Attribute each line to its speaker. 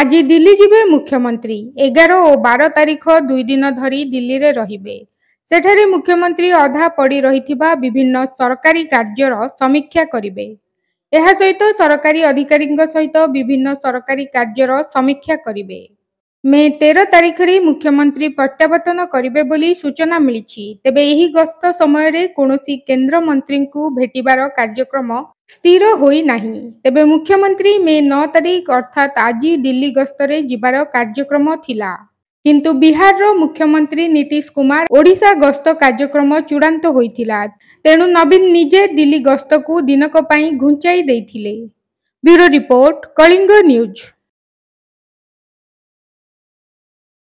Speaker 1: আজি দিল্লী যাবে মুখ্যমন্ত্রী এগার ও বার তারিখ দুই দিন ধরি দিল্লী রহবে সেঠারে মুখ্যমন্ত্রী অধা পড়ি রয়েছে বিভিন্ন সরকারি কার্যর সমীক্ষা করবে এ সহ সরকারি অধিকারী সহ বিভিন্ন সরকারি কার্যর সমীক্ষা করবে ମେ ତେର ତାରିଖରେ ମୁଖ୍ୟମନ୍ତ୍ରୀ ପ୍ରତ୍ୟାବର୍ତ୍ତନ କରିବେ ବୋଲି ସୂଚନା ମିଳିଛି ତେବେ ଏହି ଗସ୍ତ ସମୟରେ କୌଣସି କେନ୍ଦ୍ରମନ୍ତ୍ରୀଙ୍କୁ ଭେଟିବାର କାର୍ଯ୍ୟକ୍ରମ ସ୍ଥିର ହୋଇନାହିଁ ତେବେ ମୁଖ୍ୟମନ୍ତ୍ରୀ ମେ ନଅ ତାରିଖ ଅର୍ଥାତ୍ ଆଜି ଦିଲ୍ଲୀ ଗସ୍ତରେ ଯିବାର କାର୍ଯ୍ୟକ୍ରମ ଥିଲା କିନ୍ତୁ ବିହାରର ମୁଖ୍ୟମନ୍ତ୍ରୀ ନୀତିଶ କୁମାର ଓଡ଼ିଶା ଗସ୍ତ କାର୍ଯ୍ୟକ୍ରମ ଚୂଡ଼ାନ୍ତ ହୋଇଥିଲା ତେଣୁ ନବୀନ ନିଜେ ଦିଲ୍ଲୀ ଗସ୍ତକୁ ଦିନକ ପାଇଁ ଘୁଞ୍ଚାଇ ଦେଇଥିଲେ ବ୍ୟୁରୋ ରିପୋର୍ଟ କଳିଙ୍ଗ ନ୍ୟୁଜ୍